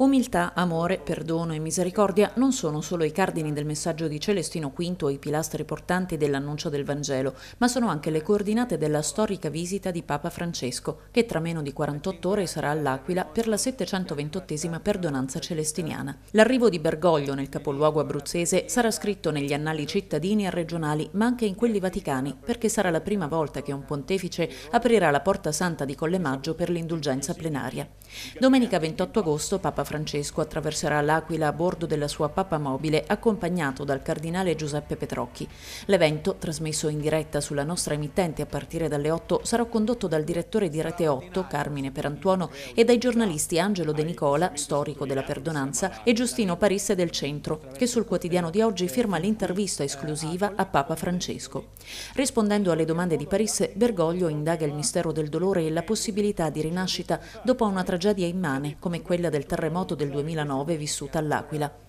Umiltà, amore, perdono e misericordia non sono solo i cardini del messaggio di Celestino V o i pilastri portanti dell'annuncio del Vangelo, ma sono anche le coordinate della storica visita di Papa Francesco, che tra meno di 48 ore sarà all'Aquila per la 728 esima perdonanza celestiniana. L'arrivo di Bergoglio nel capoluogo abruzzese sarà scritto negli annali cittadini e regionali, ma anche in quelli vaticani, perché sarà la prima volta che un pontefice aprirà la porta santa di Collemaggio per l'indulgenza plenaria. Domenica 28 agosto Papa Francesco Francesco attraverserà l'Aquila a bordo della sua Papa Mobile, accompagnato dal cardinale Giuseppe Petrocchi. L'evento, trasmesso in diretta sulla nostra emittente a partire dalle 8, sarà condotto dal direttore di Rete 8, Carmine Perantuono, e dai giornalisti Angelo De Nicola, storico della perdonanza, e Giustino Parisse del Centro, che sul quotidiano di oggi firma l'intervista esclusiva a Papa Francesco. Rispondendo alle domande di Parisse, Bergoglio indaga il mistero del dolore e la possibilità di rinascita dopo una tragedia immane come quella del terremoto terremoto del 2009 vissuta all'Aquila.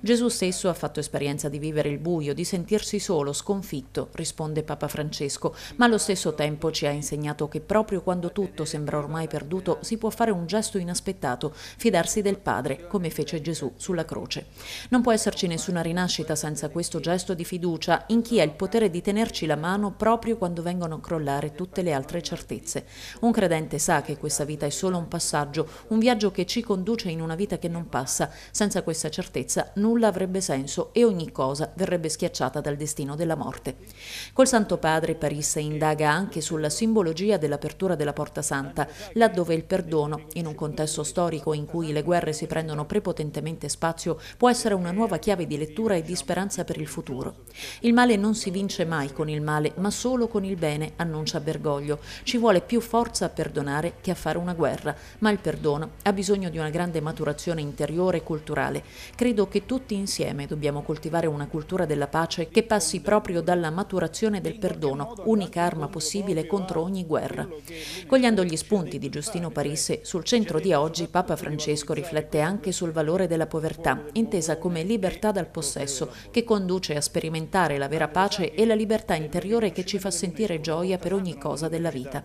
Gesù stesso ha fatto esperienza di vivere il buio, di sentirsi solo, sconfitto, risponde Papa Francesco, ma allo stesso tempo ci ha insegnato che proprio quando tutto sembra ormai perduto si può fare un gesto inaspettato, fidarsi del Padre, come fece Gesù sulla croce. Non può esserci nessuna rinascita senza questo gesto di fiducia in chi ha il potere di tenerci la mano proprio quando vengono a crollare tutte le altre certezze. Un credente sa che questa vita è solo un passaggio, un viaggio che ci conduce in una vita che non passa, senza questa certezza leggerezza nulla avrebbe senso e ogni cosa verrebbe schiacciata dal destino della morte. Col Santo Padre Parisse indaga anche sulla simbologia dell'apertura della Porta Santa, laddove il perdono, in un contesto storico in cui le guerre si prendono prepotentemente spazio, può essere una nuova chiave di lettura e di speranza per il futuro. Il male non si vince mai con il male, ma solo con il bene, annuncia Bergoglio. Ci vuole più forza a perdonare che a fare una guerra, ma il perdono ha bisogno di una grande maturazione interiore e culturale. Credo credo che tutti insieme dobbiamo coltivare una cultura della pace che passi proprio dalla maturazione del perdono, unica arma possibile contro ogni guerra. Cogliendo gli spunti di Giustino Parisse, sul centro di oggi Papa Francesco riflette anche sul valore della povertà, intesa come libertà dal possesso, che conduce a sperimentare la vera pace e la libertà interiore che ci fa sentire gioia per ogni cosa della vita.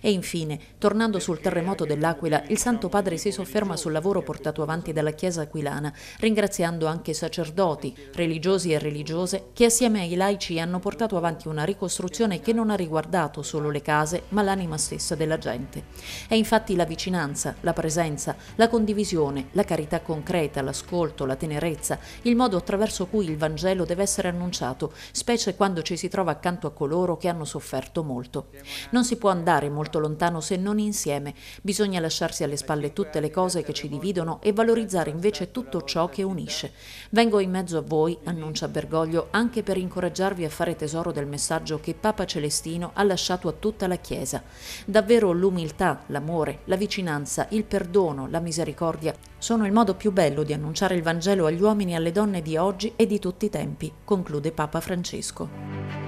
E infine, tornando sul terremoto dell'Aquila, il Santo Padre si sofferma sul lavoro portato avanti dalla Chiesa aquilana, ringraziando ringraziando anche sacerdoti, religiosi e religiose che assieme ai laici hanno portato avanti una ricostruzione che non ha riguardato solo le case, ma l'anima stessa della gente. È infatti la vicinanza, la presenza, la condivisione, la carità concreta, l'ascolto, la tenerezza, il modo attraverso cui il Vangelo deve essere annunciato, specie quando ci si trova accanto a coloro che hanno sofferto molto. Non si può andare molto lontano se non insieme, bisogna lasciarsi alle spalle tutte le cose che ci dividono e valorizzare invece tutto ciò che unisce finisce. Vengo in mezzo a voi, annuncia Bergoglio, anche per incoraggiarvi a fare tesoro del messaggio che Papa Celestino ha lasciato a tutta la Chiesa. Davvero l'umiltà, l'amore, la vicinanza, il perdono, la misericordia sono il modo più bello di annunciare il Vangelo agli uomini e alle donne di oggi e di tutti i tempi, conclude Papa Francesco.